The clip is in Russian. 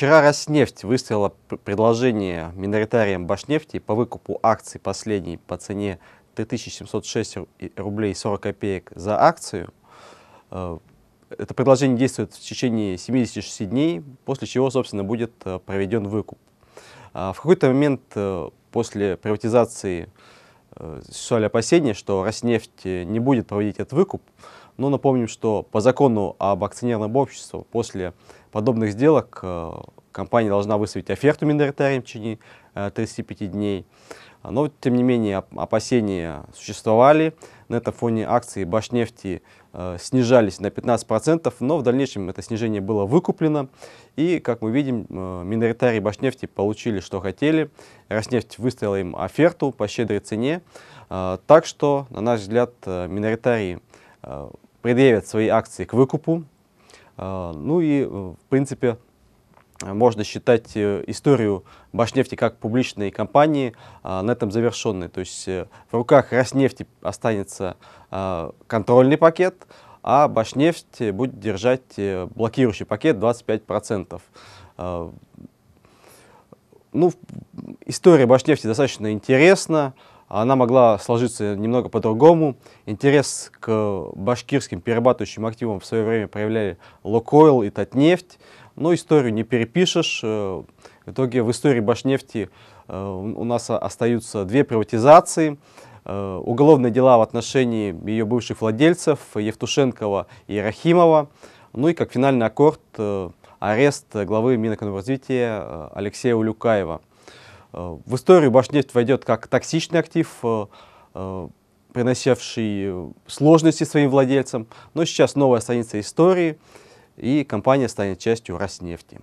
Вчера Роснефть выставила предложение миноритариям Башнефти по выкупу акций последней по цене 3706 рублей 40 копеек за акцию. Э, это предложение действует в течение 76 дней, после чего, собственно, будет э, проведен выкуп. А в какой-то момент э, после приватизации Существовали опасения, что Роснефть э, не будет проводить этот выкуп, но напомним, что по закону об акционерном обществе после подобных сделок э, компания должна выставить оферту миноритариям в течение 35 э, дней. Но, тем не менее, опасения существовали. На этом фоне акции Башнефти Э, снижались на 15%, но в дальнейшем это снижение было выкуплено. И, как мы видим, э, миноритарии Башнефти получили, что хотели. Роснефть выставила им оферту по щедрой цене. Э, так что, на наш взгляд, миноритарии предъявят свои акции к выкупу. Ну и, в принципе, можно считать э, историю Башнефти как публичной компании а, на этом завершенной. То есть э, в руках Роснефти останется а, контрольный пакет, а Башнефть э, будет держать блокирующий пакет 25%. А, ну, история Башнефти достаточно интересна она могла сложиться немного по-другому. Интерес к башкирским перерабатывающим активам в свое время проявляли Лукойл и Татнефть но историю не перепишешь. Э, в итоге в истории Башнефти э, у нас остаются две приватизации. Э, уголовные дела в отношении ее бывших владельцев Евтушенкова и Рахимова. Ну и как финальный аккорд арест главы Минэкономразвития Алексея Улюкаева. В историю Башнефть войдет как токсичный актив, приносивший сложности своим владельцам. Но сейчас новая страница истории – и компания станет частью Роснефти.